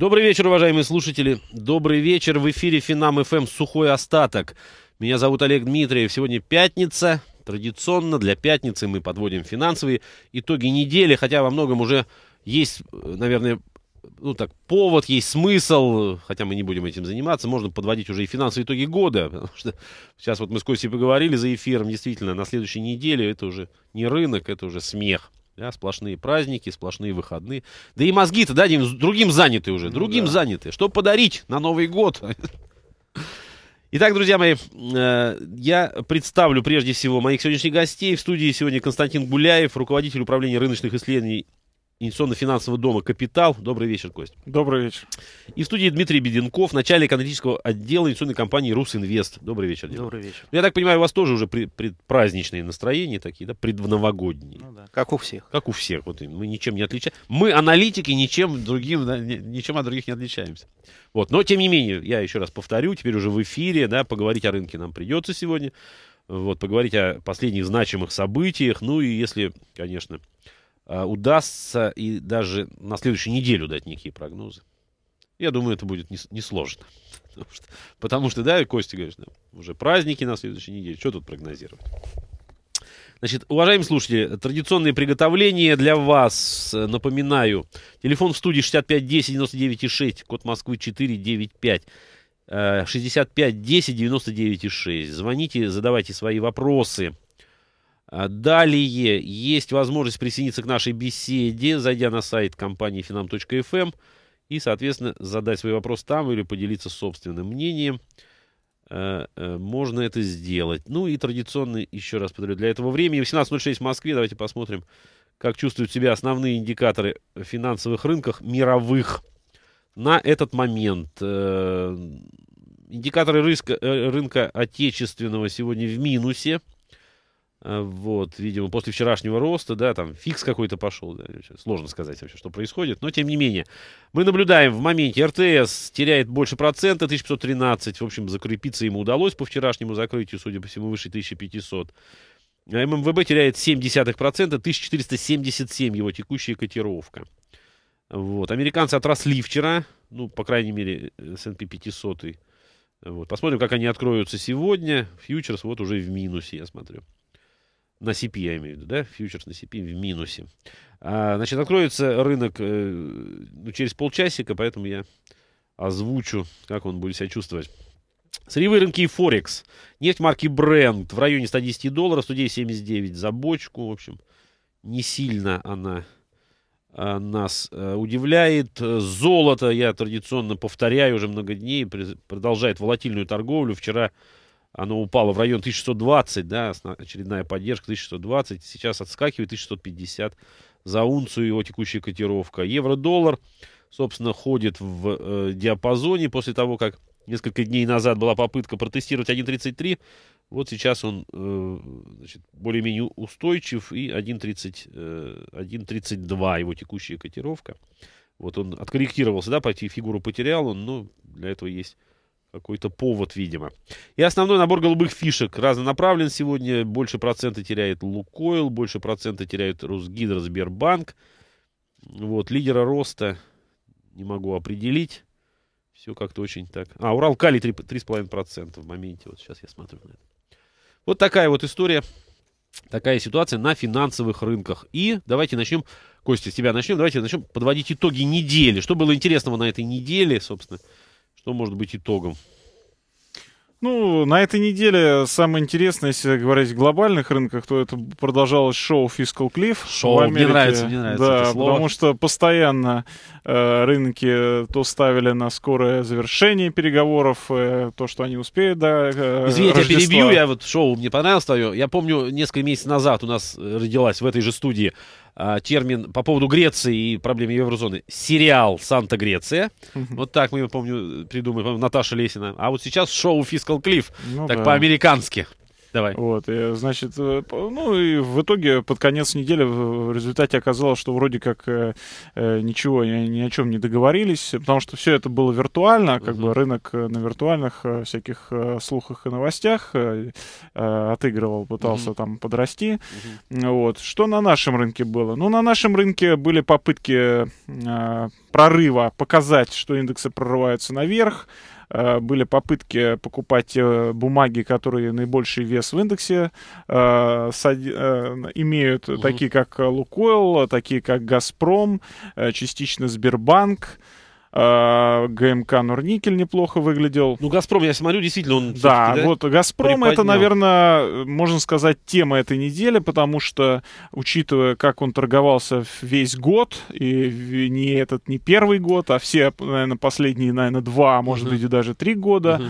Добрый вечер, уважаемые слушатели. Добрый вечер. В эфире Финам ФМ «Сухой остаток». Меня зовут Олег Дмитриев. Сегодня пятница. Традиционно для пятницы мы подводим финансовые итоги недели, хотя во многом уже есть, наверное, ну так, повод, есть смысл, хотя мы не будем этим заниматься, можно подводить уже и финансовые итоги года, потому что сейчас вот мы с Костей поговорили за эфиром, действительно, на следующей неделе это уже не рынок, это уже смех. Да сплошные праздники, сплошные выходные. Да и мозги-то дадим другим заняты уже. Ну другим да. заняты. Что подарить на Новый год? Итак, друзья мои, э, я представлю прежде всего моих сегодняшних гостей. В студии сегодня Константин Гуляев, руководитель управления рыночных исследований инвестиционно-финансового дома «Капитал». Добрый вечер, Кость. Добрый вечер. И в студии Дмитрий Беденков, начальник аналитического отдела инвестиционной компании «Русинвест». Добрый вечер, Дима. Добрый вечер. Ну, я так понимаю, у вас тоже уже предпраздничные настроения такие, да, предновогодние. Ну да, как у всех. Как у всех. Вот мы ничем не отличаемся Мы, аналитики, ничем, другим, да, ничем от других не отличаемся. Вот. Но, тем не менее, я еще раз повторю, теперь уже в эфире, да, поговорить о рынке нам придется сегодня. Вот, поговорить о последних значимых событиях. Ну и если, конечно, Э, удастся и даже на следующую неделю дать некие прогнозы. Я думаю, это будет несложно. Потому что, потому что да, Костя говорит, да, уже праздники на следующей неделе. Что тут прогнозировать? Значит, уважаемые слушатели, традиционные приготовления для вас. Напоминаю, телефон в студии 65 10 99 6, код Москвы 495. 65 10 99 6. Звоните, задавайте свои вопросы а далее есть возможность присоединиться к нашей беседе, зайдя на сайт компании finam.fm эм и, соответственно, задать свой вопрос там или поделиться собственным мнением. Э, э, можно это сделать. Ну и традиционно, еще раз повторю, для этого времени 18.06 в Москве. Давайте посмотрим, как чувствуют себя основные индикаторы в финансовых рынках мировых на этот момент. Э, индикаторы рынка, рынка отечественного сегодня в минусе. А, вот, видимо, после вчерашнего роста, да, там фикс какой-то пошел. Да, сложно сказать вообще, что происходит. Но, тем не менее, мы наблюдаем в моменте РТС теряет больше процента, 1513. В общем, закрепиться ему удалось по вчерашнему закрытию, судя по всему, выше 1500. А ММВБ теряет 0,7%, 1477 его текущая котировка. Вот. Американцы отросли вчера, ну, по крайней мере, S&P 500. Вот. Посмотрим, как они откроются сегодня. Фьючерс вот уже в минусе, я смотрю на CP, я имею в виду, да, фьючерс на CP в минусе. А, значит, откроется рынок э, ну, через полчасика, поэтому я озвучу, как он будет себя чувствовать. Сырьевые рынки и Форекс. Нефть марки Brent в районе 110 долларов, 179 за бочку. В общем, не сильно она а, нас а, удивляет. Золото, я традиционно повторяю уже много дней, продолжает волатильную торговлю. Вчера оно упало в район 1120, да, очередная поддержка 1120, сейчас отскакивает 1150 за унцию его текущая котировка. Евро-доллар, собственно, ходит в э, диапазоне после того, как несколько дней назад была попытка протестировать 1.33, вот сейчас он э, более-менее устойчив и 1.32 э, его текущая котировка. Вот он откорректировался, да, почти фигуру потерял он, но для этого есть какой-то повод, видимо. И основной набор голубых фишек разнонаправлен сегодня. Больше процента теряет Лукойл, больше процента теряет Русгидро, Сбербанк. Вот, лидера роста не могу определить. Все как-то очень так. А, Урал Кали 3,5% в моменте. Вот сейчас я смотрю на это. Вот такая вот история. Такая ситуация на финансовых рынках. И давайте начнем, Костя, с тебя начнем. Давайте начнем подводить итоги недели. Что было интересного на этой неделе, собственно, что может быть итогом? Ну, на этой неделе самое интересное, если говорить о глобальных рынках, то это продолжалось шоу Fiscal Cliff. Шоу, в Америке. мне нравится, мне нравится да, это слово. потому что постоянно э, рынки то ставили на скорое завершение переговоров, э, то, что они успеют до э, Извините, я перебью, я вот шоу мне понравилось твое. Я помню, несколько месяцев назад у нас э, родилась в этой же студии а, термин по поводу Греции и проблемы еврозоны. Сериал «Санта-Греция». Вот так мы, помню, придумали. Наташа Лесина. А вот сейчас шоу «Фискал Клифф». Ну, так да. по-американски. Давай. Вот, и, значит, э, ну и в итоге под конец недели в результате оказалось, что вроде как э, э ничего, ни о чем не договорились, потому что все это было виртуально, как угу. бы рынок э, на виртуальных всяких слухах и новостях э, отыгрывал, пытался угу. там подрасти. Угу. Вот. Что на нашем рынке было? Ну, на нашем рынке были попытки э, прорыва, показать, что индексы прорываются наверх, Э, были попытки покупать э, бумаги, которые наибольший вес в индексе э, имеют, угу. такие как Лукойл, такие как Газпром, частично Сбербанк. А, ГМК Норникель неплохо выглядел. Ну, Газпром, я смотрю, действительно, он... Да, да вот Газпром приподнял. это, наверное, можно сказать, тема этой недели, потому что, учитывая, как он торговался весь год, и не этот не первый год, а все, наверное, последние, наверное, два, а может угу. быть, и даже три года,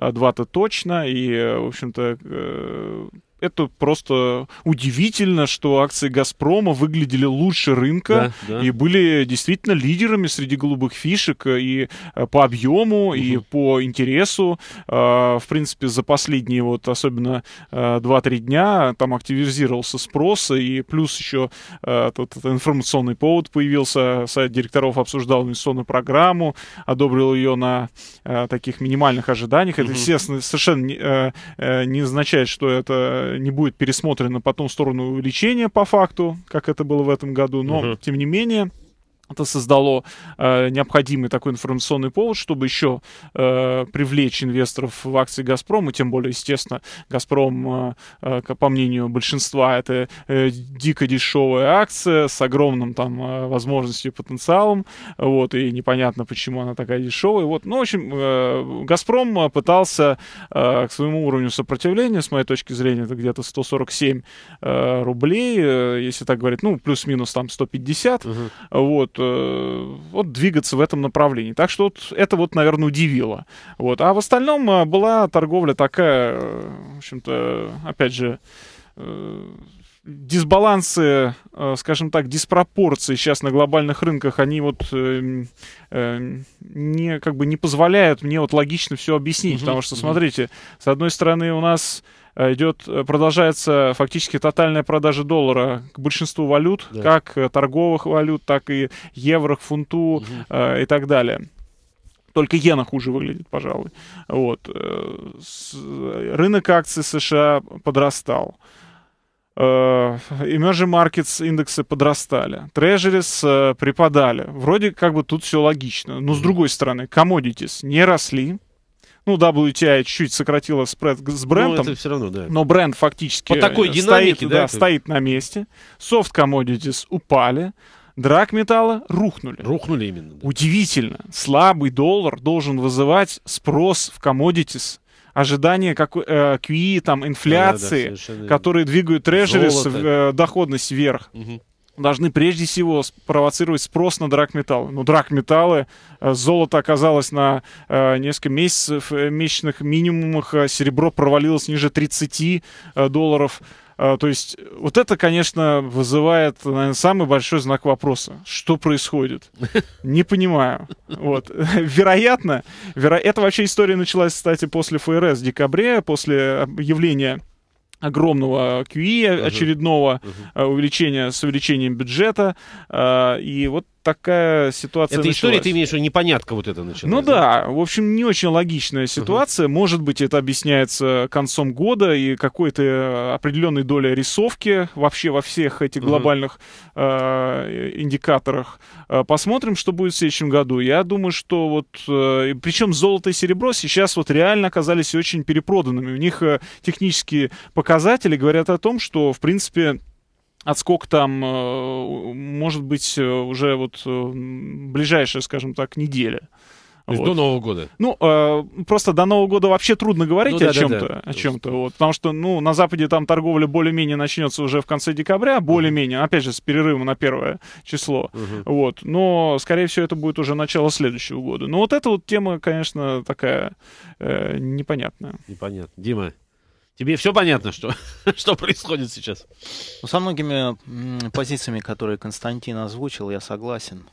угу. два-то точно, и, в общем-то, э, это просто удивительно, что акции «Газпрома» выглядели лучше рынка да, да. и были действительно лидерами среди голубых фишек и э, по объему, угу. и по интересу. А, в принципе, за последние вот особенно 2-3 э, дня там активизировался спрос, и плюс еще э, тот информационный повод появился. Совет директоров обсуждал инвестиционную программу, одобрил ее на таких минимальных ожиданиях. Это, естественно, совершенно не, не означает, что это Э, не будет пересмотрена потом в сторону лечения по факту, как это было в этом году, но угу. тем не менее это создало э, необходимый такой информационный повод, чтобы еще э, привлечь инвесторов в акции «Газпрома», тем более, естественно, «Газпром», э, э по мнению большинства, это э, дико дешевая акция с огромным там э, возможностью и потенциалом, вот, и непонятно, почему она такая дешевая, вот. Ну, в общем, э, «Газпром» пытался э, к своему уровню сопротивления, с моей точки зрения, это где-то 147 э, рублей, э, если так говорить, ну, плюс-минус там 150, угу. вот, Э, вот двигаться в этом направлении. Так что вот это вот, наверное, удивило. Вот. А в остальном э, была торговля такая, э, в общем-то, опять же, дисбалансы, скажем так, диспропорции сейчас на глобальных рынках, они вот не, как бы не позволяют мне вот логично все объяснить, угу, потому что, угу. смотрите, с одной стороны у нас Э, идет, э, продолжается фактически тотальная продажа доллара к большинству валют, да. как э, торговых валют, так и евро, фунту угу. э, и так далее только иена хуже выглядит, пожалуй. Вот. Рынок акций США подрастал. Emerging Markets индексы подрастали, трежерис припадали. Вроде как бы тут все логично. Но с другой стороны, commodities не росли, ну, WTI чуть сократила спред с ну, брендом. Ну, это все равно, да. Но бренд фактически По такой динамике, стоит, да, да, стоит на месте. софт commodities упали. Драк металла рухнули. Рухнули именно. Да. Удивительно. Слабый доллар должен вызывать спрос в commodities ожидания как, э, QE, там, инфляции, да, да, которые двигают трежерис э, доходность вверх. Угу должны прежде всего спровоцировать спрос на драгметаллы. Ну, драгметаллы, э, золото оказалось на э, несколько месяцев, э, месячных минимумах, серебро провалилось ниже 30 долларов. То есть вот это, конечно, вызывает, наверное, самый большой знак вопроса. Что происходит? Не понимаю. Вот. Вероятно, веро... эта вообще история началась, кстати, после ФРС в декабре, после явления огромного QE очередного uh-huh. увеличения с увеличением бюджета э, и вот такая ситуация Это началась. история, ты имеешь в виду, непонятка вот это началась? Ну да? в общем, не очень логичная ситуация. Угу. Может быть, это объясняется концом года и какой-то э, определенной долей рисовки вообще во всех этих глобальных угу. э, индикаторах. Э, посмотрим, что будет в следующем году. Я думаю, что вот... Э, причем золото и серебро сейчас вот реально оказались очень перепроданными. У них э, технические показатели говорят о том, что, в принципе, отскок а там э, может быть э, уже вот э, ближайшая, скажем так, неделя. То есть вот. до Нового года. Ну, э, просто до Нового года вообще трудно говорить ну, да, о чем-то, да, да. о чем-то, вот, потому что, ну, на Западе там торговля более-менее начнется уже в конце декабря, более-менее, опять же с перерывом на первое число, угу. вот, но скорее всего это будет уже начало следующего года. Но вот эта вот тема, конечно, такая э, непонятная. Непонятно. Дима, Тебе все понятно, что, что происходит сейчас? Ну, со многими позициями, которые Константин озвучил, я согласен.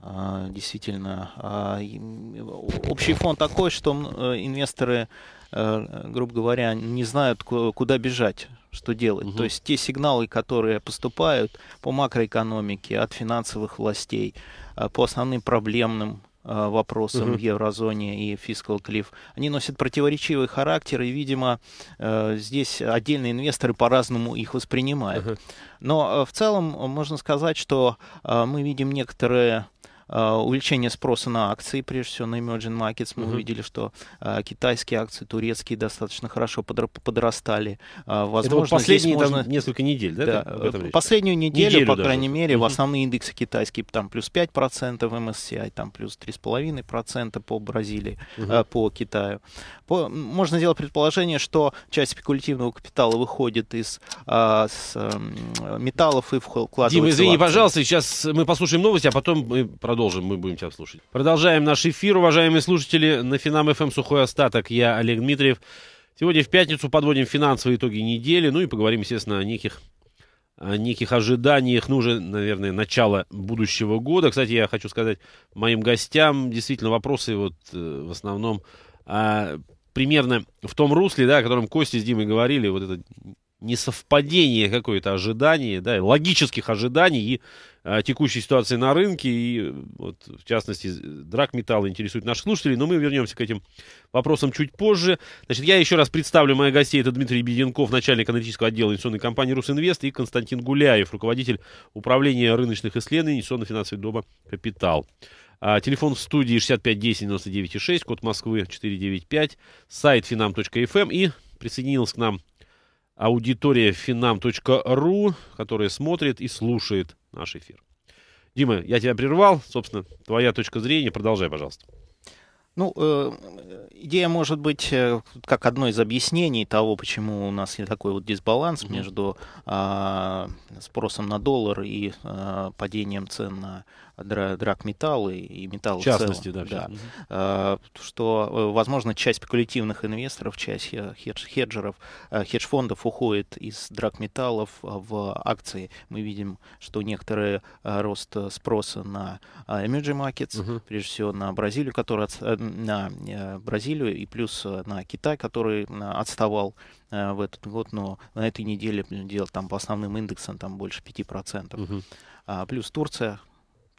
А, действительно, а, общий фон такой, что э, инвесторы, э, грубо говоря, не знают, куда бежать, что делать. Угу. То есть те сигналы, которые поступают по макроэкономике, от финансовых властей, а, по основным проблемным Э, вопросам угу. в еврозоне и фискал клифф. Они носят противоречивый характер, и, видимо, э, здесь отдельные инвесторы по-разному их воспринимают. Угу. Но э, в целом можно сказать, что мы видим некоторые а, увеличение спроса на акции, прежде всего на emerging markets. Мы угу. увидели, что а, китайские акции, турецкие достаточно хорошо подрастали. А, возможно, Это вот последние можно... там, несколько недель, да? да. Последнюю неделю, неделю по даже. крайней мере, угу. в основные индексы китайские там плюс 5%, MSCI там плюс 3,5% по Бразилии, угу. по Китаю. По... Можно сделать предположение, что часть спекулятивного капитала выходит из а, с, а, металлов и вкладывается Дима, извини, пожалуйста, сейчас мы послушаем новости, а потом мы продолжим продолжим, мы будем тебя слушать. Продолжаем наш эфир, уважаемые слушатели. На Финам ФМ эм сухой остаток. Я Олег Дмитриев. Сегодня в пятницу подводим финансовые итоги недели, ну и поговорим, естественно, о неких о неких ожиданиях, ну, уже, наверное, начало будущего года. Кстати, я хочу сказать моим гостям, действительно, вопросы вот э, в основном а, примерно в том русле, да, о котором Костя с Димой говорили, вот это несовпадение какое-то ожидание да, логических ожиданий и а, текущей ситуации на рынке. И вот, в частности, драк драгметалл интересует наших слушателей, но мы вернемся к этим вопросам чуть позже. Значит, я еще раз представлю моих гостей. Это Дмитрий Беденков, начальник аналитического отдела инвестиционной компании «Русинвест» и Константин Гуляев, руководитель управления рыночных исследований инвестиционно финансового дома «Капитал». А, телефон в студии 6510-99,6, код Москвы 495, сайт finam.fm эм. и присоединился к нам аудитория finam.ru, которая смотрит и слушает наш эфир. Дима, я тебя прервал. Собственно, твоя точка зрения. Продолжай, пожалуйста. Ну, э, идея может быть э, как одно из объяснений того, почему у нас есть такой вот дисбаланс mm-hmm. между э, спросом на доллар и э, падением цен на драк металлы и металлы в, частности, в целом. Да, да. Угу. что, э, возможно, часть спекулятивных инвесторов, часть э, хедж, хеджеров, хедж-фондов уходит из драк металлов в акции. Мы видим, что некоторый рост спроса на emerging markets, угу. прежде всего на Бразилию, которая, на Бразилию и плюс на Китай, который отставал в этот год, но на этой неделе дело там по основным индексам там больше 5%. Угу. А плюс Турция,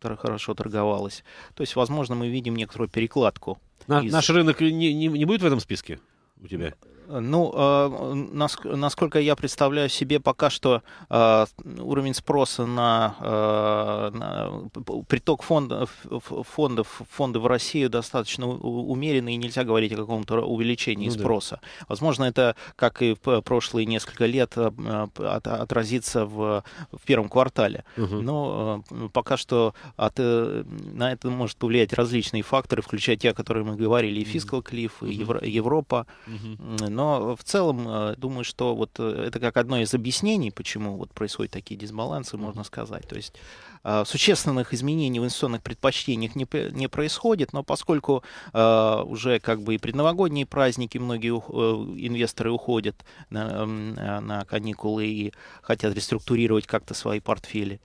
хорошо торговалась. То есть, возможно, мы видим некоторую перекладку. На, из... Наш рынок не, не, не будет в этом списке у тебя? Ну, э, насколько я представляю себе, пока что э, уровень спроса на, э, на приток фондов, фондов фонды в Россию достаточно умеренный, и нельзя говорить о каком-то увеличении ну, спроса. Да. Возможно, это, как и в прошлые несколько лет, отразится в, в первом квартале. Угу. Но пока что от, на это может повлиять различные факторы, включая те, о которых мы говорили, и фискал клифф, угу. и Евро, Европа. Угу. Но э, в целом, э, думаю, что вот э, это как одно из объяснений, почему вот происходят такие дисбалансы, можно сказать. То есть Э, существенных изменений в инвестиционных предпочтениях не, не происходит, но поскольку э, уже как бы и предновогодние праздники многие э, инвесторы уходят на, эм, на каникулы и хотят реструктурировать как-то свои портфели.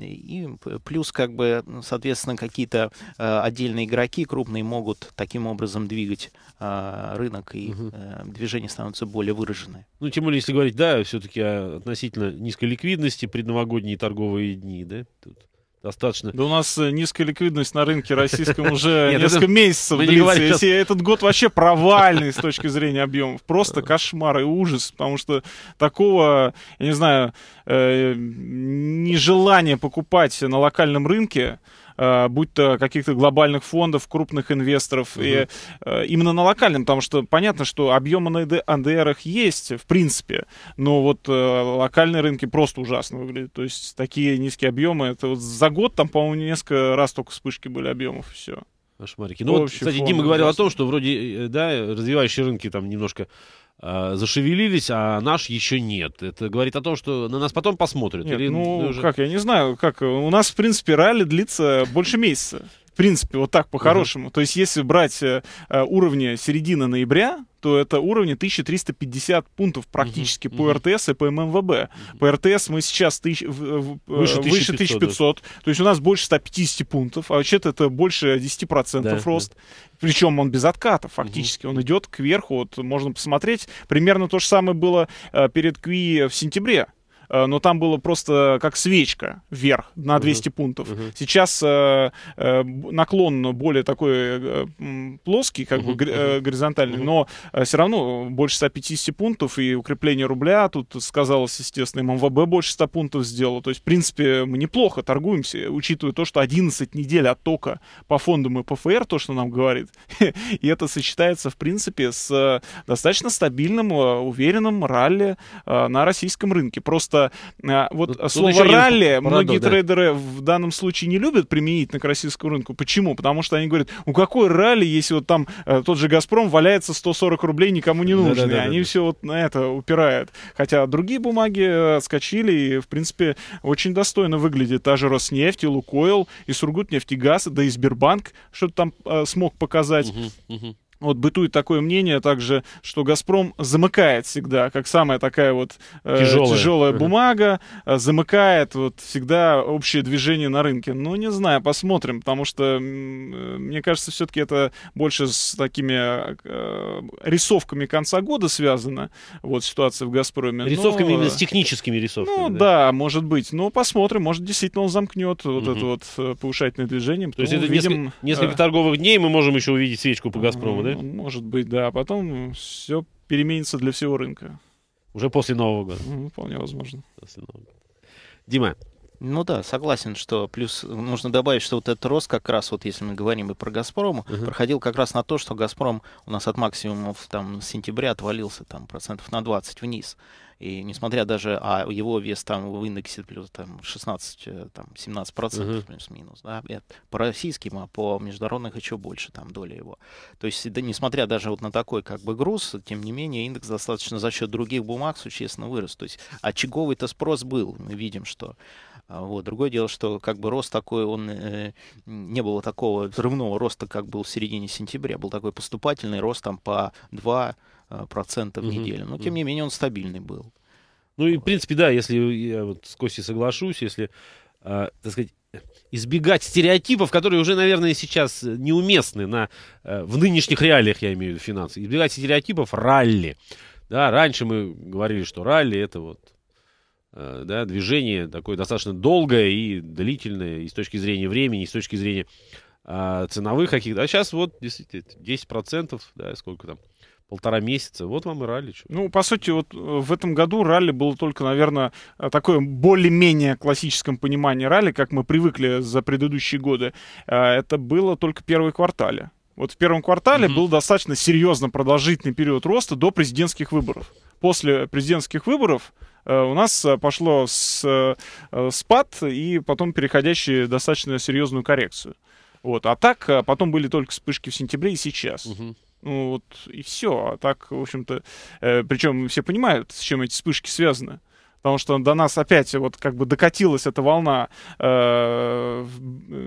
И плюс как бы, соответственно, какие-то отдельные игроки крупные могут таким образом двигать рынок, и угу. движения становятся более выраженные. Ну, тем более, если говорить, да, все-таки относительно низкой ликвидности, предновогодние торговые суровые дни, да? Тут достаточно. Да у нас э, низкая ликвидность на рынке российском уже несколько месяцев Мы длится. Этот год вообще провальный с точки зрения объемов. Просто кошмар и ужас, потому что такого, я не знаю, э, нежелания покупать на локальном рынке, Э, будь то каких-то глобальных фондов, крупных инвесторов, угу. и э, именно на локальном, потому что понятно, что объемы на АДР есть, в принципе, но вот э, локальные рынки просто ужасно выглядят, то есть такие низкие объемы, это вот за год там, по-моему, несколько раз только вспышки были объемов, и все. Кошмарики. Ну, вот, кстати, Дима говорил ужасно. о том, что вроде, да, развивающие рынки там немножко Э, зашевелились, а наш еще нет. Это говорит о том, что на нас потом посмотрят. Нет, или ну, уже... как, я не знаю, как у нас, в принципе, ралли длится больше месяца. В принципе, вот так по-хорошему. Угу. То есть, если брать э, э, уровни середины ноября, то это уровни 1350 пунктов практически угу, по угу. РТС и по ММВБ. Угу. По РТС мы сейчас тысяч, э, выше, выше 1500, 1500 да. то есть у нас больше 150 пунктов, а вообще-то это больше 10% да, рост. Да. Причем он без отката фактически, угу. он идет кверху, вот можно посмотреть. Примерно то же самое было э, перед КВИ в сентябре Э, но там было просто как свечка вверх на 200 угу. пунктов. Угу. Сейчас э, э, наклон более такой плоский, как угу. бы горизонтальный, угу. но все равно больше 150 пунктов и укрепление рубля тут сказалось, естественно, МВБ больше 100 пунктов сделало. То есть, в принципе, мы неплохо торгуемся, учитывая то, что 11 недель оттока по фондам и ПФР, то, что нам говорит. И это сочетается, в принципе, с достаточно стабильным, уверенным ралли на российском рынке. Просто что э, вот тут, слово тут ралли многие парадок, трейдеры в данном случае не любят применить к российскому рынку. Почему? Потому что они говорят, у какой ралли, если вот там э, тот же «Газпром» валяется 140 рублей, никому не нужно. Да, да, и да, они да. все вот на это упирают. Хотя другие бумаги э, скачили и, в принципе, очень достойно выглядит. Та же «Роснефть», и «Лукойл», и Сургутнефть, и газ, да и «Сбербанк» что-то там э, смог показать. Угу, угу. Вот бытует такое мнение также, что «Газпром» замыкает всегда, как самая такая вот э, тяжелая, тяжелая бумага, э, замыкает вот всегда общее движение на рынке. Ну, не знаю, посмотрим, потому что, э, мне кажется, все-таки это больше с такими э, рисовками конца года связано, вот ситуация в «Газпроме». Рисовками Но, именно с техническими рисовками? Ну, да, да может быть. Но ну, посмотрим, может, действительно он замкнет вот угу. это вот э, повышательное движение. То есть ну, это увидим... несколько, несколько э, торговых дней мы можем еще увидеть свечку по «Газпрому», угу. да? да? Может быть, да. А потом все переменится для всего рынка. Уже после Нового года. Ну, вполне возможно. После Нового года. Дима. Ну да, согласен, что плюс нужно добавить, что вот этот рост как раз, вот если мы говорим и про Газпром, uh-huh. проходил как раз на то, что Газпром у нас от максимумов там с сентября отвалился там процентов на 20 вниз. И несмотря даже, а его вес там в индексе плюс там 16-17% э, там, плюс-минус, да, по российским, а по международных еще больше там доля его. То есть, да, несмотря даже вот на такой как бы груз, тем не менее индекс достаточно за счет других бумаг существенно вырос. То есть очаговый-то спрос был, мы видим, что а, вот. Другое дело, что как бы рост такой, он э, не было такого взрывного роста, как был в середине сентября. Был такой поступательный рост там по 2% а, в неделю. Но, тем не менее, он стабильный был. Ну и, в принципе, да, если я вот с Костей соглашусь, если, э, так сказать, избегать стереотипов, которые уже, наверное, сейчас неуместны на, э, в нынешних реалиях, я имею в виду финансы, избегать стереотипов ралли. Да, раньше мы говорили, что ралли это вот Э, да, движение такое достаточно долгое и длительное и с точки зрения времени, и с точки зрения а, ценовых каких-то. А сейчас вот действительно 10%, да, сколько там, полтора месяца. Вот вам и ралли. Ну, по сути, вот э, в этом году ралли было только, наверное, э, такое более-менее классическом понимании ралли, как мы привыкли за предыдущие годы. Это было только первые квартале. Вот в первом квартале mm-hmm. был достаточно серьезно продолжительный период роста до президентских выборов. После президентских выборов Э, у нас э, пошло с, э, спад и потом переходящий достаточно серьезную коррекцию. Вот. А так потом были только вспышки в сентябре и сейчас. Угу. Ну вот и все. А так, в общем-то, причем все понимают, с чем эти вспышки связаны потому что до нас опять вот как бы докатилась эта волна э,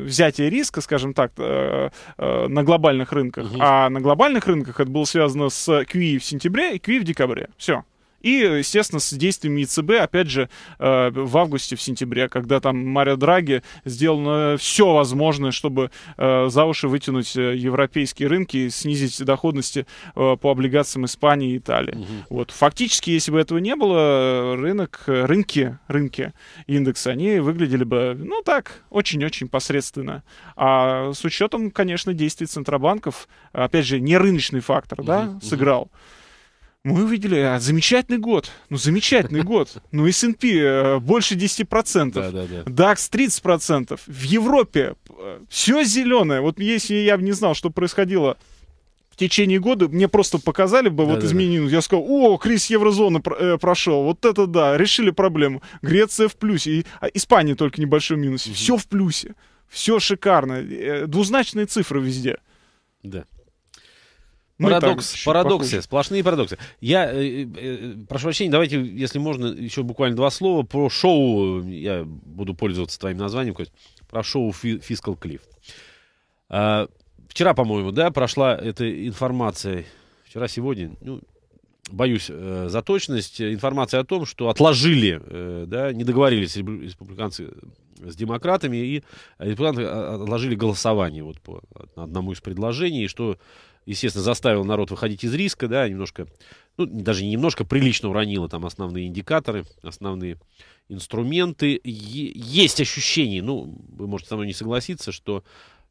взятия риска, скажем так, э, э, на глобальных рынках. Угу. А на глобальных рынках это было связано с QE в сентябре и QE в декабре. Все. И, естественно, с действиями ЕЦБ, опять же, э, в августе, в сентябре, когда там Марио Драги сделано все возможное, чтобы э, за уши вытянуть э, европейские рынки и снизить доходности по облигациям Испании и Италии. Угу. Вот. Фактически, если бы этого не было, рынок, рынки, рынки индексы, они выглядели бы, ну так, очень-очень посредственно. А с учетом, конечно, действий центробанков, опять же, не рыночный фактор, угу. да, сыграл мы увидели а, замечательный год. Ну, замечательный год. Ну, S&P э, больше 10%. Да, да, да. DAX 30%. А в Европе э, все зеленое. Вот если я бы не знал, что происходило в течение года, мне просто показали бы да, вот да, изменение. Да. Я сказал, о, кризис еврозоны пр- э, прошел. Вот это да, решили проблему. Греция в плюсе. И, а, Испания только небольшой минус. Угу. Все в плюсе. Все шикарно. Э, двузначные цифры везде. Да. Ну, Парадокс, так, парадоксы, похоже. сплошные парадоксы. Я э, э, э, прошу прощения, давайте, если можно, еще буквально два слова про шоу. Я буду пользоваться твоим названием, про шоу Fiscal Cliff. А, вчера, по-моему, да, прошла эта информация. Вчера, сегодня, ну, боюсь э, за точность, информация о том, что отложили, э, да, не договорились республиканцы с демократами и республиканцы а, отложили голосование вот по одному из предложений, что естественно, заставил народ выходить из риска, да, немножко, ну, даже немножко, прилично уронило там основные индикаторы, основные инструменты. Е- есть ощущение, ну, вы можете со мной не согласиться, что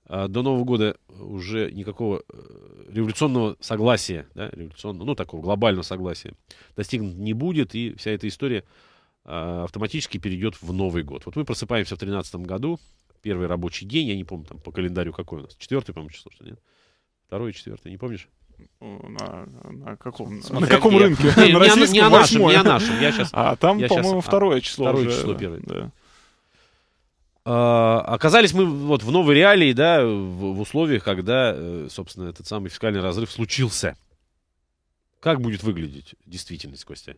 э, до Нового года уже никакого э, революционного согласия, да, революционного, ну, такого глобального согласия достигнут не будет, и вся эта история э, автоматически перейдет в Новый год. Вот мы просыпаемся в 2013 году, первый рабочий день, я не помню там по календарю какой у нас, четвертый, по-моему, число, что нет? Второй, четвертый, не помнишь? На, на каком, на каком рынке? Не, на не, не, о нашем, не о нашем. Я сейчас, а там, я по-моему, сейчас, второе число. Второе уже, число первое. Да. А, оказались мы вот в новой реалии, да, в, в условиях, когда, э, собственно, этот самый фискальный разрыв случился. Как будет выглядеть действительность, Костя?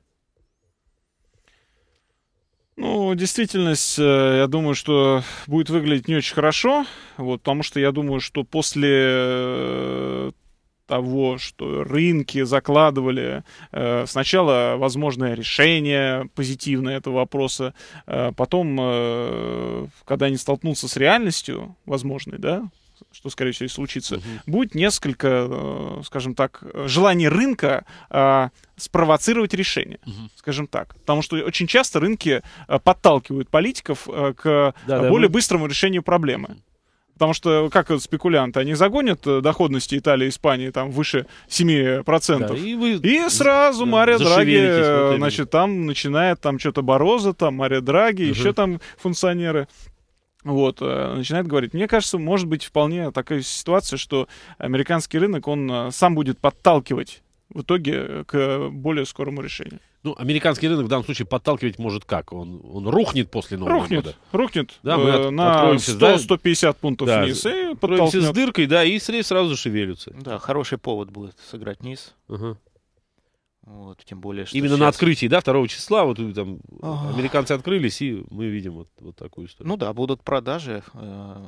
Ну, действительность, э, я думаю, что будет выглядеть не очень хорошо, вот, потому что я думаю, что после э, того, что рынки закладывали э, сначала возможное решение позитивное этого вопроса, э, потом, э, когда они столкнутся с реальностью возможной, да, что, скорее всего, и случится, угу. будет несколько, э, скажем так, желаний рынка а, спровоцировать решение, угу. скажем так. Потому что очень часто рынки э, подталкивают политиков э, к да, более да, мы... быстрому решению проблемы. Потому что, как спекулянты, они загонят доходности Италии и Испании там выше 7%. Да, и, вы... и сразу да, Мария Драги, значит, там начинает там что-то Бороза, там Мария Драги, угу. еще там функционеры вот, э, начинает говорить. Мне кажется, может быть вполне такая ситуация, что американский рынок, он э, сам будет подталкивать в итоге э, к более скорому решению. Ну, американский рынок в данном случае подталкивать может как? Он, он рухнет после Нового рухнет, года. Рухнет, да, мы от, на 100-150 пунктов да, вниз и с дыркой, да, и срез сразу шевелются. Да, хороший повод будет сыграть вниз. Угу. Вот, тем более, что Именно сейчас... на открытии, да, 2 числа, вот там ага. американцы открылись, и мы видим вот, вот такую историю. Ну да, будут продажи, э,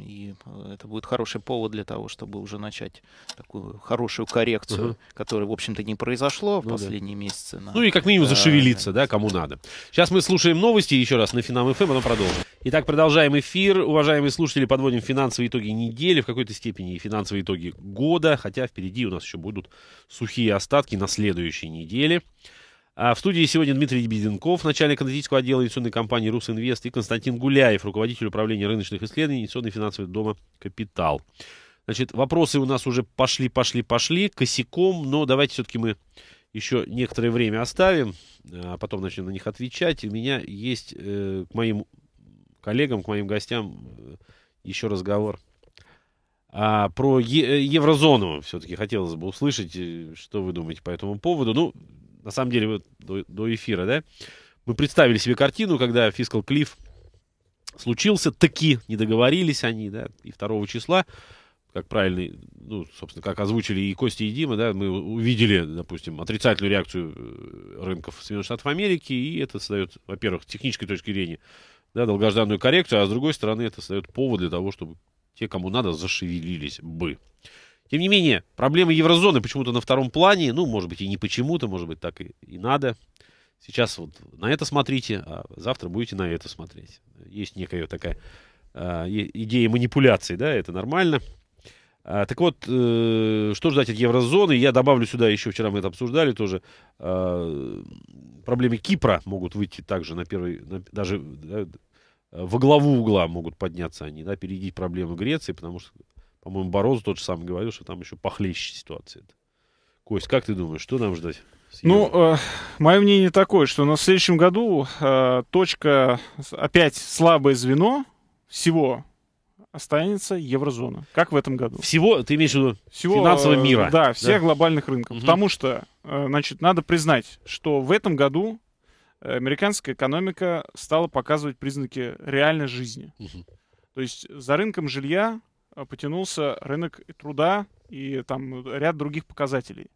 и э, это будет хороший повод для того, чтобы уже начать такую хорошую коррекцию, угу. которая, в общем-то, не произошло ну, в последние да. месяцы. На... Ну и как минимум э, зашевелиться, да, кому надо. Сейчас мы слушаем новости, еще раз, на Финам ФМ, эм, а потом ну продолжим. Итак, продолжаем эфир. Уважаемые слушатели, подводим финансовые итоги недели, в какой-то степени и финансовые итоги года, хотя впереди у нас еще будут сухие остатки на следующий следующей неделе. А в студии сегодня Дмитрий Безенков, начальник аналитического отдела инвестиционной компании «Русинвест», и Константин Гуляев, руководитель управления рыночных исследований инвестиционной финансовой дома «Капитал». Значит, вопросы у нас уже пошли, пошли, пошли, косяком, но давайте все-таки мы еще некоторое время оставим, а потом начнем на них отвечать. У меня есть э, к моим коллегам, к моим гостям э, еще разговор – а про е- э, еврозону все-таки хотелось бы услышать, э, что вы думаете по этому поводу. Ну, на самом деле, вот до, до эфира, да, мы представили себе картину, когда фискал клифф случился, таки не договорились они, да, и 2 числа, как правильно, ну, собственно, как озвучили и Костя, и Дима, да, мы увидели, допустим, отрицательную реакцию э, рынков Соединенных Штатов Америки, и это создает, во-первых, с технической точки зрения, да, долгожданную коррекцию, а с другой стороны, это создает повод для того, чтобы те, кому надо, зашевелились бы. Тем не менее, проблемы еврозоны почему-то на втором плане, ну, может быть, и не почему-то, может быть, так и, и надо. Сейчас вот на это смотрите, а завтра будете на это смотреть. Есть некая такая э, идея манипуляции, да, это нормально. А, так вот, э, что ждать от еврозоны? Я добавлю сюда, еще вчера мы это обсуждали тоже, э, проблемы Кипра могут выйти также на первый, на, даже да, во главу угла могут подняться они, да, перейти проблемы Греции, потому что, по-моему, Борозу тот же сам говорил, что там еще похлеще ситуация. -то. Кость, как ты думаешь, что нам ждать? Ну, э, мое мнение такое, что на следующем году э, точка, опять слабое звено всего останется еврозона. Как в этом году? Всего, ты имеешь в виду всего, финансового мира? Э, да, всех да. глобальных рынков. Угу. Потому что, э, значит, надо признать, что в этом году Э, американская экономика стала показывать признаки реальной жизни. То есть за рынком жилья э, потянулся рынок труда и там ряд других показателей.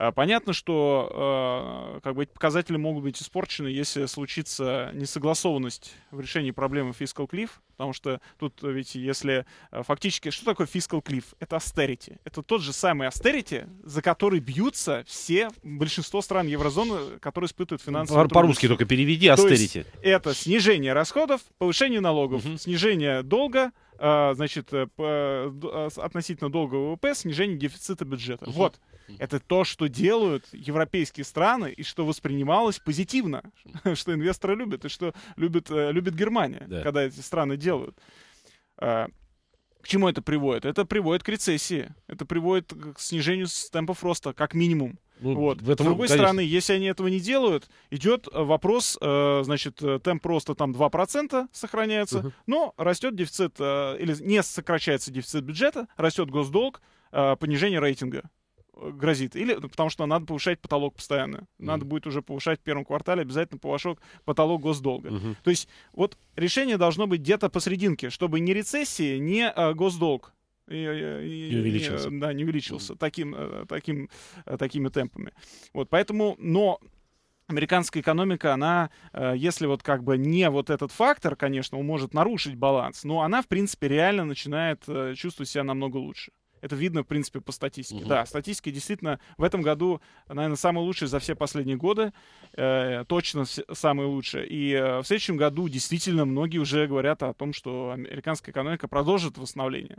А, понятно, что а, как бы, эти показатели могут быть испорчены, если случится несогласованность в решении проблемы fiscal cliff, потому что тут ведь если а, фактически... Что такое fiscal cliff? Это austerity. Это тот же самый austerity, за который бьются все, большинство стран еврозоны, которые испытывают финансовые По-русски только переведи austerity. это снижение расходов, повышение налогов, угу. снижение долга, значит, э, относительно долга ВВП, снижение дефицита бюджета. Угу. Вот это то, что делают европейские страны и что воспринималось позитивно, что инвесторы любят и что любит, э, любит Германия, да. когда эти страны делают. А, к чему это приводит? Это приводит к рецессии, это приводит к снижению темпов роста, как минимум. Ну, вот. в этом, С другой конечно. стороны, если они этого не делают, идет э, вопрос, э, значит, темп роста там 2% сохраняется, угу. но растет дефицит, или не сокращается дефицит бюджета, растет госдолг, понижение рейтинга грозит. Или ну, потому что надо повышать потолок постоянно. Надо mm-hmm. будет уже повышать в первом квартале обязательно повышок, потолок госдолга. Mm-hmm. То есть вот решение должно быть где-то посерединке, чтобы ни рецессии, ни а, госдолг и, и, не увеличился. И, э, да, не увеличился mm-hmm. таким, э, таким, такими темпами. Вот, поэтому, но американская экономика, она, если вот как бы не вот этот фактор, конечно, он может нарушить баланс, но она, в принципе, реально начинает чувствовать себя намного лучше. Это видно, в принципе, по статистике. Угу. Да, статистика действительно в этом году, наверное, самая лучшая за все последние годы. Э, точно самая лучшая. И э, в следующем году действительно многие уже говорят о том, что американская экономика продолжит восстановление.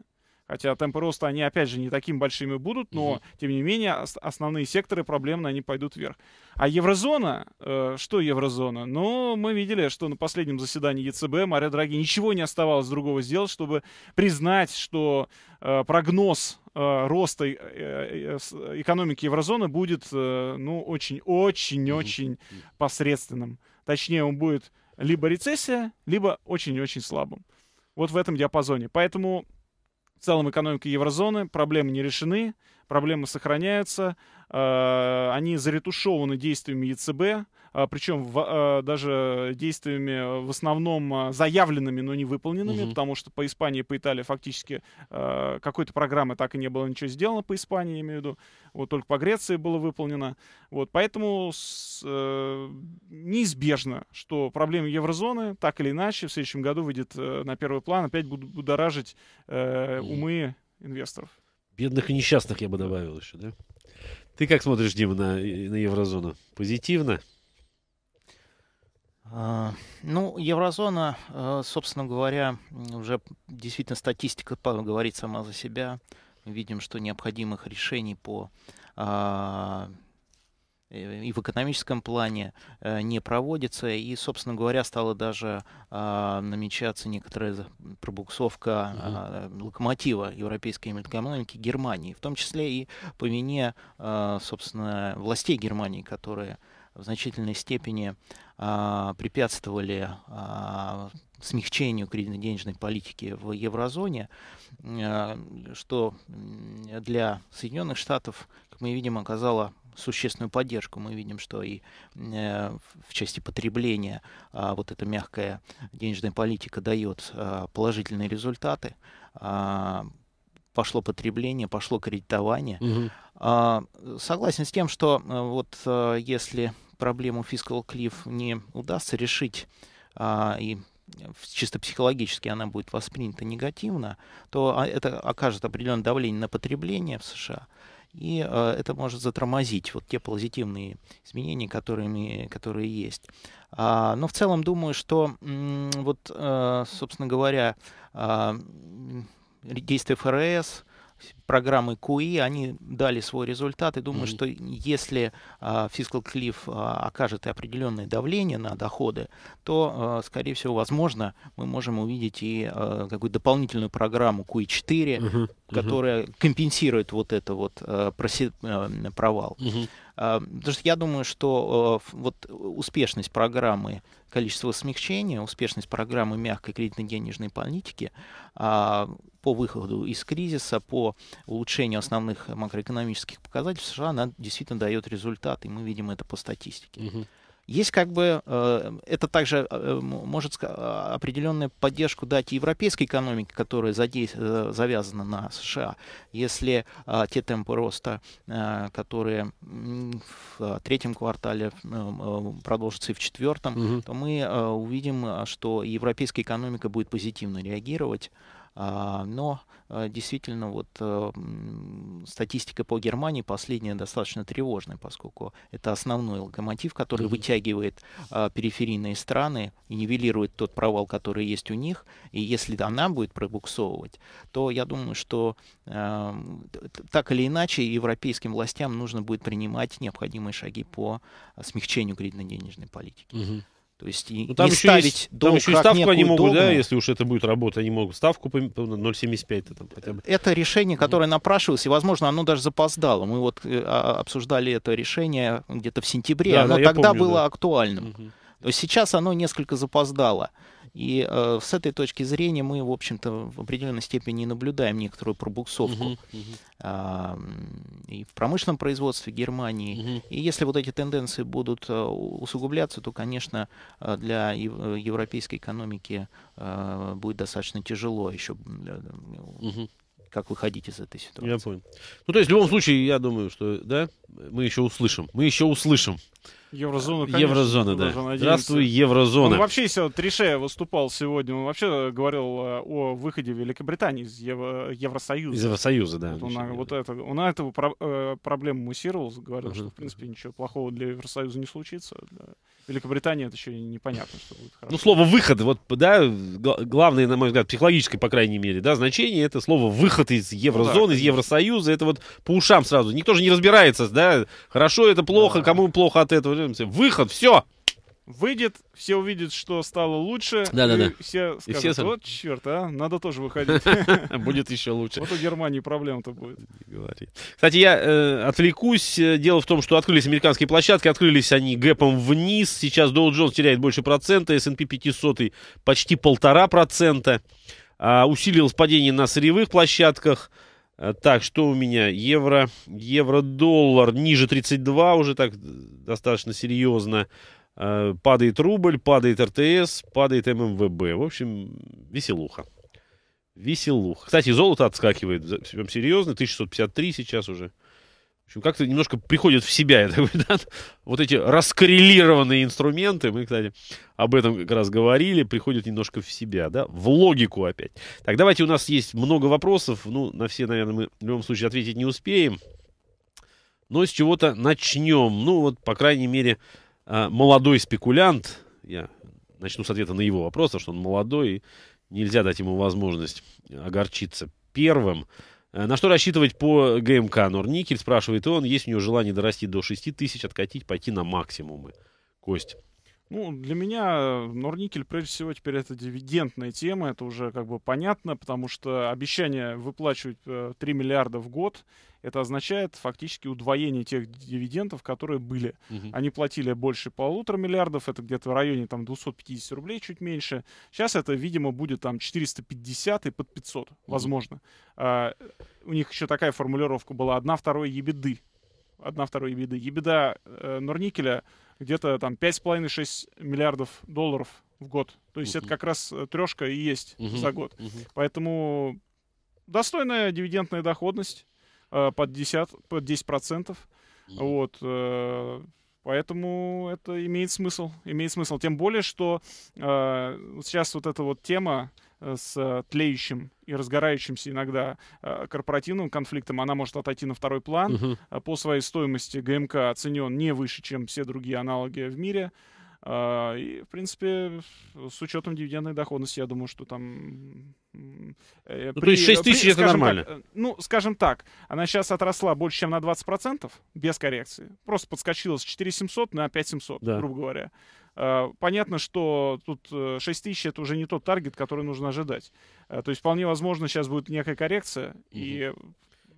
Хотя темпы роста, они опять же не такими большими будут, но угу. тем не менее основные секторы проблемные, они пойдут вверх. А еврозона, э, что еврозона? Ну, мы видели, что на последнем заседании ЕЦБ Мария Драги ничего не оставалось другого сделать, чтобы признать, что э, прогноз э, роста э, э, экономики еврозоны будет, ну, очень-очень-очень посредственным. Точнее, он будет либо рецессия, либо очень-очень слабым. Вот в этом диапазоне. Поэтому в целом экономика еврозоны, проблемы не решены, проблемы сохраняются, э, они заретушеваны действиями ЕЦБ, э, причем в, э, даже действиями в основном заявленными, но не выполненными, угу. потому что по Испании по Италии фактически какой-то программы так и не было ничего сделано по Испании, я имею в виду, вот только по Греции было выполнено. Вот, поэтому с, неизбежно, что проблемы еврозоны так или иначе в следующем году выйдет на первый план, опять будут будоражить умы инвесторов. Бедных и несчастных я бы добавил еще, да? Ты как смотришь, Дима, на, на еврозону? Позитивно? А, ну, еврозона, э, собственно говоря, уже действительно статистика говорит сама за себя. Мы видим, что необходимых решений по а, Э, и в экономическом плане э, не проводится. И, собственно говоря, стала даже а, намечаться некоторая пробуксовка угу. локомотива европейской экономики Германии, в том числе и по вине, а, собственно, властей Германии, которые в значительной степени препятствовали смягчению кредитно-денежной политики в еврозоне, что для Соединенных Штатов, как мы видим, оказало существенную поддержку. Мы видим, что и э, в части потребления а, вот эта мягкая денежная политика дает а, положительные результаты. А, пошло потребление, пошло кредитование. Угу. Согласен с тем, что э, вот э, если проблему fiscal cliff не удастся решить и чисто психологически она будет воспринята негативно, то это окажет определенное давление на потребление в США и э, это может затормозить вот те позитивные изменения, которыми, которые есть. А, но в целом думаю, что вот, э, собственно говоря, а, действия ФРС, программы КуИ, e, они дали свой результат, и думаю, mm-hmm. что если фискал клифф а, окажет определенное давление на доходы, то, а, скорее всего, возможно, мы можем увидеть и а, какую-то дополнительную программу КуИ 4 mm-hmm. которая компенсирует вот это вот провал. Mm-hmm. А, потому что я думаю, что э, вот успешность программы количества смягчения, успешность программы мягкой кредитно-денежной политики а, по выходу из кризиса, по улучшению основных макроэкономических показателей в США, она действительно дает результаты. Мы видим это по статистике. Угу. Есть как бы, э, это также э, э, может определенную поддержку дать европейской экономике, которая задейс... завязана на США. Если те темпы роста, которые в третьем квартале продолжатся и в четвертом, угу. то мы увидим, что европейская экономика будет позитивно реагировать а, но а, действительно вот а, статистика по Германии последняя достаточно тревожная, поскольку это основной локомотив, который вытягивает периферийные страны и нивелирует тот провал, который есть у них. И если она будет пробуксовывать, то я думаю, что так или иначе европейским властям нужно будет принимать необходимые шаги по смягчению кредитно-денежной политики. То есть и ну, там не еще ставить есть, долг Там еще и ставку они могут, догму. да, если уж это будет работа, они могут ставку 0,75 там хотя бы. Это решение, которое напрашивалось, и, возможно, оно даже запоздало. Мы вот э, а, обсуждали это решение где-то в сентябре, да, оно да, тогда помню, было да. актуальным. Угу. Но сейчас оно несколько запоздало. И э, с этой точки зрения мы, в общем-то, в определенной степени наблюдаем некоторую пробуксовку uh-huh, uh и в промышленном производстве Германии. uh И если вот эти тенденции будут э, усугубляться, то, конечно, э, для э, европейской экономики э, будет достаточно тяжело еще uh как выходить из этой ситуации. Я понял. Ну, то есть, в любом случае, я думаю, что, да, мы еще услышим. Мы еще услышим. Еврозона, конечно. Еврозона, да. Здравствуй, Еврозона. Он ну, вообще, если вот Трише выступал сегодня, он вообще говорил э, о выходе Великобритании из Евро... Евросоюза. Из Евросоюза, да. Вот он, на, вот это, он на эту про, э, проблему муссировал, говорил, что, в принципе, ничего плохого для Евросоюза не случится. Для Великобритании это еще непонятно, что будет хорошо. Ну, слово «выход», вот, да, главное, на мой взгляд, психологическое, по крайней мере, да, значение, это слово «выход» из ну Еврозоны, ну, да. из Евросоюза, это вот по ушам сразу. Никто же не разбирается, да, хорошо это, плохо, да. кому плохо от этого образуемся. Выход, все! Выйдет, все увидят, что стало лучше. Да, да, да. Все скажут, и все сам... вот черт, а, надо тоже выходить. Будет еще лучше. Вот у Германии проблем-то будет. Кстати, я э, отвлекусь. Дело в том, что открылись американские площадки, открылись они гэпом вниз. Сейчас Dow Jones теряет больше процента, S&P 500 почти полтора процента. А, усилилось падение на сырьевых площадках. Так, что у меня? Евро, евро-доллар ниже 32, уже так достаточно серьезно. Э, падает рубль, падает РТС, падает ММВБ. В общем, веселуха. Веселуха. Кстати, золото отскакивает. Прям серьезно. 1653 сейчас уже общем, как-то немножко приходит в себя это, да? вот эти раскоррелированные инструменты, мы, кстати, об этом как раз говорили, приходят немножко в себя, да, в логику опять. Так, давайте, у нас есть много вопросов, ну, на все, наверное, мы в любом случае ответить не успеем, но с чего-то начнем. Ну, вот, по крайней мере, а, молодой спекулянт, я начну с ответа на его вопрос, что он молодой, и нельзя дать ему возможность огорчиться первым, Э, на что рассчитывать по ГМК? Норникель спрашивает он. Есть у него желание дорасти до 6 тысяч, откатить, пойти на максимумы. Кость. Ну, для меня э, Норникель, прежде всего, теперь это дивидендная тема, это уже как бы понятно, потому что обещание выплачивать 3 э, миллиарда в год, это означает фактически удвоение тех дивидендов, которые были. Угу. Они платили больше полутора миллиардов, это где-то в районе там 250 рублей, чуть меньше. Сейчас это, видимо, будет там 450 и под 500, угу. возможно. А, э, у них еще такая формулировка была, одна второй ебеды. Одна второй ебеды. Ебеда э, Норникеля где-то там 5,5-6 миллиардов долларов в год. То есть uh-huh. это как раз э, трешка и есть uh-huh. за год. Uh-huh. Поэтому достойная дивидендная доходность э, под, 10, под 10%. Uh-huh. Вот, э, поэтому это имеет смысл. Имеет смысл. Тем более, что э, сейчас вот эта вот тема Э, с э, тлеющим и разгорающимся иногда э, корпоративным конфликтом, она может отойти на второй план. Uh -huh. По своей стоимости ГМК оценен не выше, чем все другие аналоги в мире. И, в принципе, с учетом дивидендной доходности, я думаю, что там... Ну, при, то есть 6 тысяч это нормально? Так, ну, скажем так, она сейчас отросла больше, чем на 20% без коррекции. Просто подскочила с 4700 на 5700, да. грубо говоря. Э, понятно, что тут 6 э, тысяч это уже не тот таргет, который нужно ожидать. Э, то есть вполне возможно сейчас будет некая коррекция, угу. и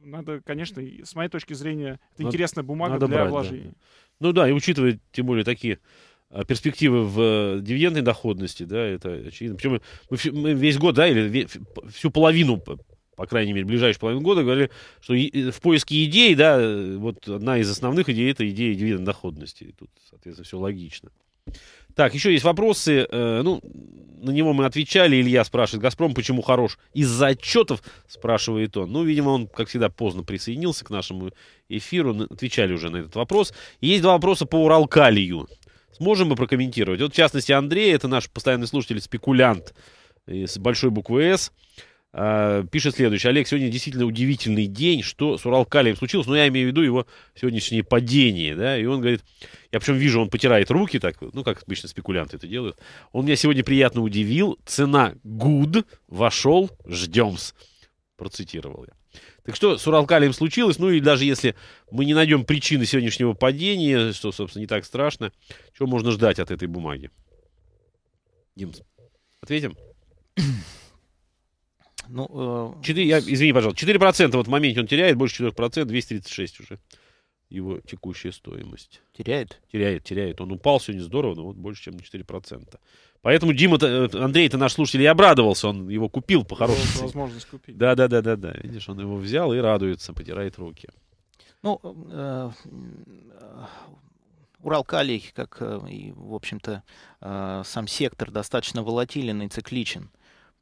надо, конечно, с моей точки зрения, это надо, интересная бумага для брать, вложений. да. Ну да, и учитывая, тем более, такие а, перспективы в дивидендной доходности, да, это очевидно. Причем мы, мы весь год, да, или всю половину, по крайней мере, ближайшую половину года говорили, что в поиске идей, да, вот одна из основных идей это идея дивидендной доходности. И тут, соответственно, все логично. Так, еще есть вопросы. Э, ну, на него мы отвечали. Илья спрашивает, «Газпром почему хорош?» Из-за отчетов, спрашивает он. Ну, видимо, он, как всегда, поздно присоединился к нашему эфиру. Отвечали уже на этот вопрос. Есть два вопроса по Уралкалию. Сможем мы прокомментировать? Вот, в частности, Андрей, это наш постоянный слушатель, спекулянт э, с большой буквы «С». А, пишет следующее. Олег, сегодня действительно удивительный день, что с Уралкалием случилось, но ну, я имею в виду его сегодняшнее падение, да, и он говорит, я причем вижу, он потирает руки так, ну, как обычно спекулянты это делают. Он меня сегодня приятно удивил, цена good, вошел, ждем-с. Процитировал я. Так что с Уралкалием случилось, ну и даже если мы не найдем причины сегодняшнего падения, что, собственно, не так страшно, чего можно ждать от этой бумаги? Дим, ответим? Ну, э... 4, я, извини, пожалуйста, 4% вот в моменте он теряет, больше 4%, 236 уже его текущая стоимость. Теряет? Теряет, теряет. Он упал сегодня здорово, но вот больше, чем на 4%. Поэтому Дима, э, Андрей, это наш слушатель, и обрадовался, он его купил по-хорошему. Возможность купить. Да, да, да, да, да. Видишь, он его взял и радуется, потирает руки. Ну, э, э Урал Калий, как э, и, в общем-то, сам сектор достаточно волатилен и цикличен.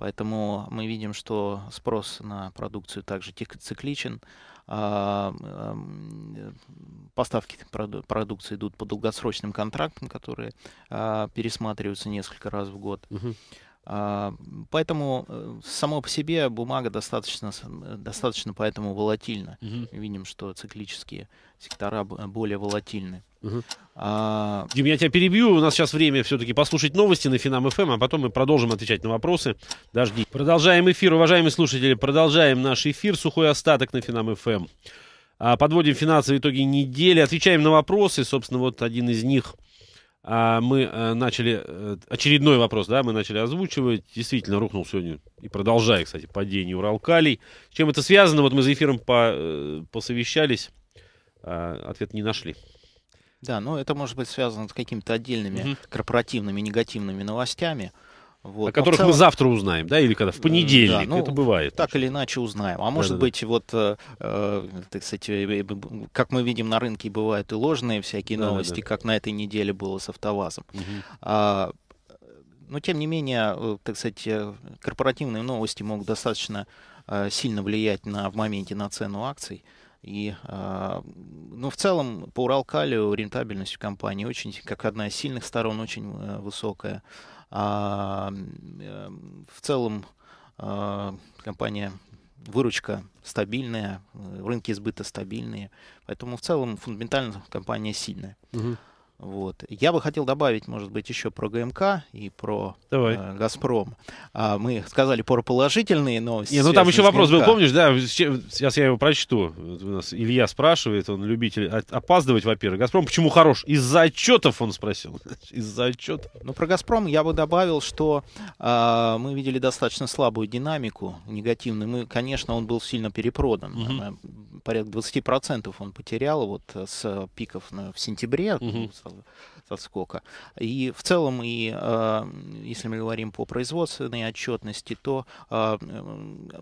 Поэтому мы видим, что спрос на продукцию также цикличен. А, э, поставки продукции идут по долгосрочным контрактам, которые а, пересматриваются несколько раз в год. Угу. А, поэтому э, само по себе бумага достаточно, э, достаточно поэтому волатильна. Угу. Видим, что циклические сектора более волатильны. Угу. А... Дим, я тебя перебью. У нас сейчас время все-таки послушать новости на Финам ФМ, эм, а потом мы продолжим отвечать на вопросы. Дожди. Продолжаем эфир, уважаемые слушатели. Продолжаем наш эфир. Сухой остаток на Финам ФМ. Эм. А, подводим финансовые итоги недели, отвечаем на вопросы. Собственно, вот один из них – а мы э, начали э, очередной вопрос, да, мы начали озвучивать. Действительно, рухнул сегодня и продолжает, кстати, падение Уралкалий. С чем это связано? Вот мы за эфиром по, э, посовещались, а ответ не нашли. Да, ну, это может быть связано с какими-то отдельными угу. корпоративными негативными новостями. Вот. О которых целом... мы завтра узнаем, да, или когда в понедельник, да, ну, это бывает. Так или иначе узнаем. А может да, да, быть, вот, э, э так сказать, э, э, как мы видим на рынке, бывают и ложные всякие да, новости, да, как на этой неделе было с автовазом. Угу. А, но, тем не менее, так сказать, корпоративные новости могут достаточно сильно влиять на, в моменте на цену акций. И, а, ну, в целом, по Уралкалию рентабельность в компании очень, как одна из сильных сторон, очень высокая. А, э, в целом а, компания выручка стабильная, э, рынки сбыта стабильные, поэтому в целом фундаментально компания сильная. Угу. Вот. Я бы хотел добавить, может быть, еще про ГМК и про Давай. Э, «Газпром». А, мы сказали про положительные новости. Нет, ну там еще вопрос был, помнишь, да? Сейчас я его прочту. У нас Илья спрашивает, он любитель опаздывать, во-первых. «Газпром» почему хорош? Из-за отчетов, он спросил. Из-за отчетов. Ну, про «Газпром» я бы добавил, что э, мы видели достаточно слабую динамику, негативную. Мы, конечно, он был сильно перепродан. Угу. Uh -huh. Порядка 20% он потерял вот э, с пиков ну, в сентябре, угу. Merci. от отскока. И в целом, и э, если мы говорим по производственной отчетности, то э,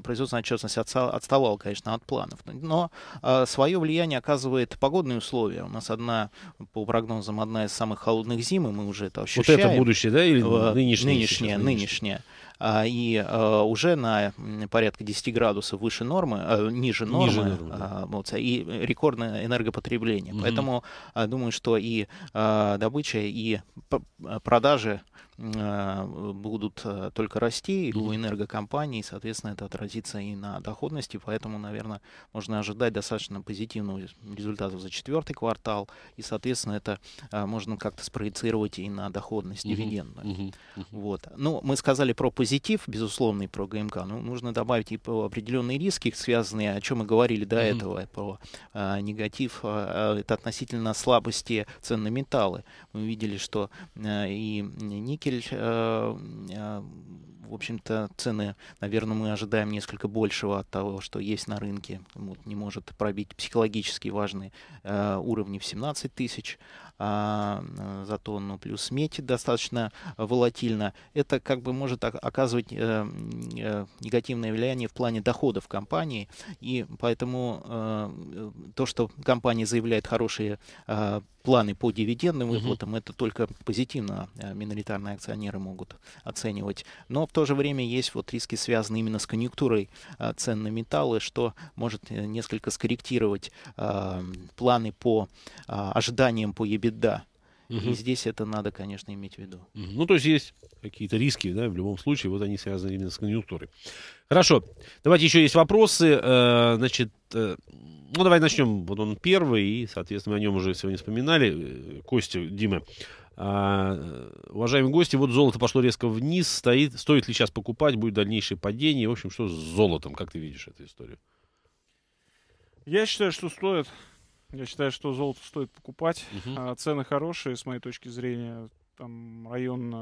производственная отчетность отстала, отставала, конечно, от планов. Но э, свое влияние оказывает погодные условия. У нас одна, по прогнозам, одна из самых холодных зим, и мы уже это ощущаем. Вот это будущее, да, или э, нынешнее? Нынешнее, нынешнее а, и э, уже на порядка 10 градусов выше нормы, э, ниже нормы, ниже нормы э, вот, и рекордное энергопотребление. Mm-hmm. Поэтому э, думаю, что и добыча э, добыча и э, продажи Э, будут э, только расти у энергокомпаний, соответственно, это отразится и на доходности, поэтому, наверное, можно ожидать достаточно позитивного результата за четвертый квартал, и, соответственно, это э, можно как-то спроецировать и на доходность дивидендную. Угу. Угу. Вот. Ну, мы сказали про позитив, безусловно, и про ГМК, но ну, нужно добавить и по определенные риски, связанные, о чем мы говорили до этого, про а, негатив, а, это относительно слабости цен на металлы. Мы видели, что а, и никель никель, э, э, в общем-то, цены, наверное, мы ожидаем несколько большего от того, что есть на рынке. Вот, не может пробить психологически важные э, уровни в 17 тысяч а, э, за тонну, плюс медь достаточно волатильно. Это как бы может оказывать э, э, негативное влияние в плане доходов компании, и поэтому э, то, что компания заявляет хорошие э, планы по дивидендным выплатам, угу. это только позитивно э, миноритарные акционеры могут оценивать. Но в то же время есть вот риски, связанные именно с конъюнктурой э, цен на металлы, что может э, несколько скорректировать планы по ожиданиям по EBITDA Угу. И здесь это надо, конечно, иметь в виду. Угу. Ну, то есть есть какие-то риски, да, в любом случае, вот они связаны именно с конъюнктурой. Хорошо, давайте еще есть вопросы. Э, значит, э, ну, давай начнем. Вот он первый, и, соответственно, мы о нем уже сегодня вспоминали. Э, Костя, Дима, а, уважаемые гости, вот золото пошло резко вниз, стоит, стоит ли сейчас покупать, будет дальнейшее падение, в общем, что с золотом, как ты видишь эту историю? Я считаю, что стоит. Я считаю, что золото стоит покупать. Угу. А, цены хорошие, с моей точки зрения. Там район...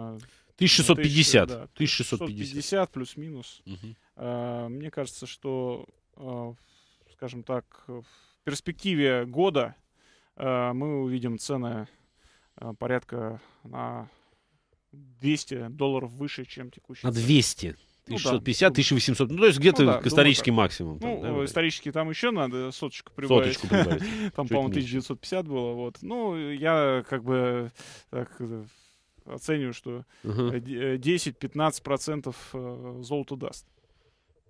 1650. Э, 1000, да, 1650 плюс-минус. Угу. А, мне кажется, что, а, скажем так, в перспективе года а, мы увидим цены а, порядка на 200 долларов выше, чем текущие. На 200? 1650, ну, да. 1800, ну, ну, то есть где-то ну, да, исторический думаю, максимум. Там, ну, да, исторический там еще надо соточку прибавить. Соточку прибавить. Там, по-моему, 1950 было, вот. Ну, я как бы так э, оцениваю, что 10-15% э, э, золото даст.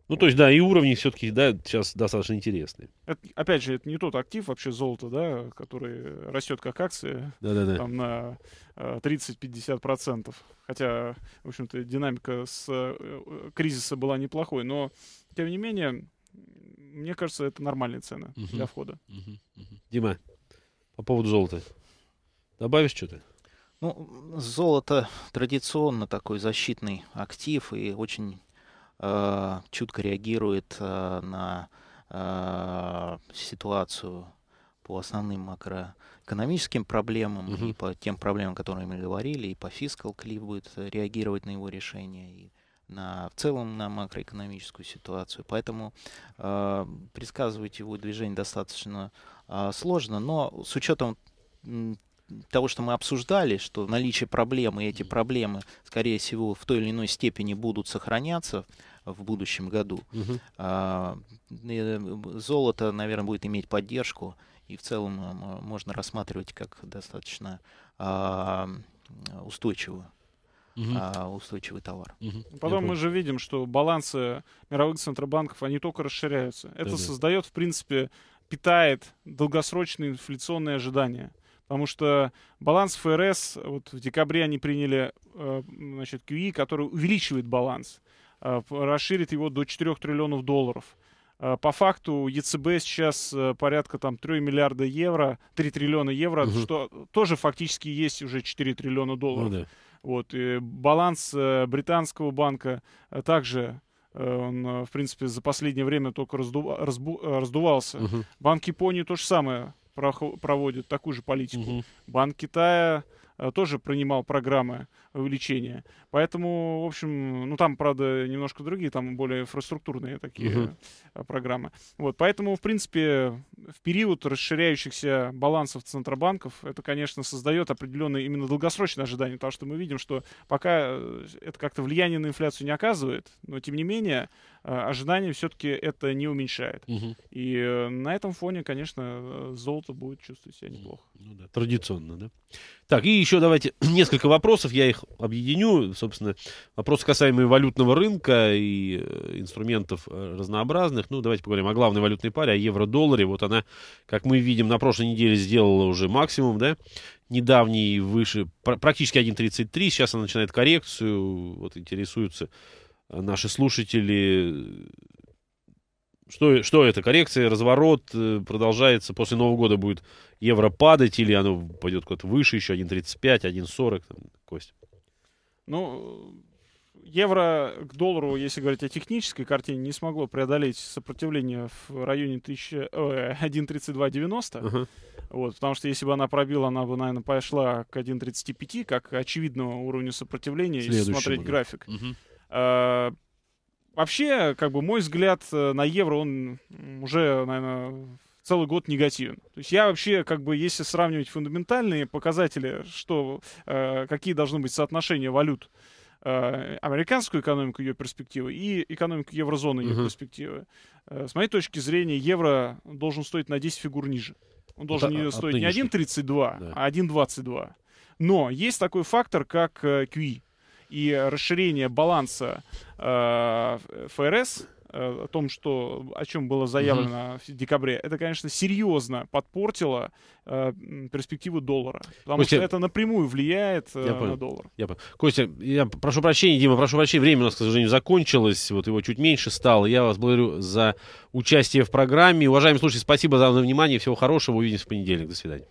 Ну, то есть, да, и уровни все-таки, да, сейчас достаточно интересные. Это, опять же, это не тот актив, вообще золото, да, который растет как акция. Да-да-да. Там на 30-50%. Э, Хотя, в общем-то, динамика с э, э, кризиса была неплохой, но, тем не менее, мне кажется, это нормальная цена угу. для входа. Угу. Угу. Дима, по поводу золота. Добавишь что-то? Ну, золото традиционно такой защитный актив и очень Э, чутко реагирует э, на э, ситуацию по основным макроэкономическим проблемам угу. и по тем проблемам, которые мы говорили, и по фискал клип будет реагировать на его решение, и на, в целом на макроэкономическую ситуацию. Поэтому э, предсказывать его движение достаточно э, сложно, но с учетом того, что мы обсуждали, что наличие проблемы и эти проблемы, скорее всего, в той или иной степени будут сохраняться в будущем году, угу. золото, наверное, будет иметь поддержку, и в целом э, можно рассматривать как достаточно а, э, устойчивую угу. а, устойчивый товар. Угу. Потом мы же видим, что балансы мировых центробанков, они только расширяются. Это да, создает, да. в принципе, питает долгосрочные инфляционные ожидания. Потому что баланс ФРС, вот в декабре они приняли э, значит, QE, который увеличивает баланс, э, расширит его до 4 триллионов долларов. Э, по факту ЕЦБ сейчас порядка там 3 миллиарда евро, 3 триллиона евро, угу. что тоже фактически есть уже 4 триллиона ну долларов. Ну, да. Вот, и баланс британского банка также он, в принципе, за последнее время только разду... разбу... раздувался. Угу. Банк Японии то же самое проводит такую же политику. Угу. Банк Китая э, тоже принимал программы увеличения. Поэтому, в общем, ну там, правда, немножко другие, там более инфраструктурные такие угу. программы. Вот, поэтому, в принципе, в период расширяющихся балансов центробанков это, конечно, создает определенные именно долгосрочные ожидания, потому что мы видим, что пока э, это как-то влияние на инфляцию не оказывает, но, тем не менее, а, ожиданий все-таки это не уменьшает. Угу. И э, на этом фоне, конечно, э, золото будет чувствовать себя неплохо. Ну да, традиционно, да. Так, и еще давайте несколько вопросов, я их объединю. Собственно, вопросы касаемые валютного рынка и э, инструментов разнообразных. Ну, давайте поговорим о главной валютной паре, о евро-долларе. Вот она, как мы видим, на прошлой неделе сделала уже максимум, да, недавний выше, практически 1.33. Сейчас она начинает коррекцию, вот интересуются Э, наши слушатели э, что, что это? Коррекция, разворот э, продолжается. После Нового года будет евро падать или оно пойдет куда-то выше еще, 1,35, 1,40, Кость? Ну, евро к доллару, если говорить о технической картине, не смогло преодолеть сопротивление в районе 1,3290. Uh-huh. Вот, потому что если бы она пробила, она бы, наверное, пошла к 1,35, как очевидному уровню сопротивления, если смотреть график. Uh-huh. Э, вообще, как бы мой взгляд э, на евро, он уже, наверное, целый год негативен. То есть я вообще, как бы, если сравнивать фундаментальные показатели, что, э, какие должны быть соотношения валют, американскую экономику, ее перспективы и экономику еврозоны, ее uh-huh. перспективы, с моей точки зрения, евро должен стоить на 10 фигур ниже. Он должен да, а, стоить не 1,32, да. а 1,22. Но есть такой фактор, как QE и расширение баланса э, ФРС, э, о том, что, о чем было заявлено угу. в декабре, это, конечно, серьезно подпортило э, перспективу доллара. Потому Костя, что это напрямую влияет э, я понял, на доллар. Я понял. Костя, я прошу прощения, Дима, прошу прощения, время у нас, к сожалению, закончилось, вот его чуть меньше стало. Я вас благодарю за участие в программе. Уважаемые слушатели, спасибо за внимание, всего хорошего, увидимся в понедельник, до свидания.